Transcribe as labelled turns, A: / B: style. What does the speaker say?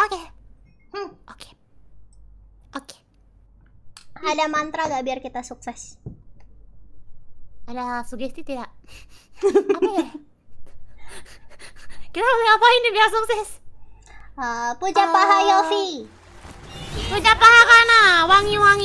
A: Oke. Hmm. Oke. Oke. Ada mantra gak biar kita sukses? Ada sugesti tidak? apa ya?
B: kita mau ngapain nih biar sukses? Uh, puja uh... paha eh, Yofi. Puja paha kana,
C: wangi-wangi.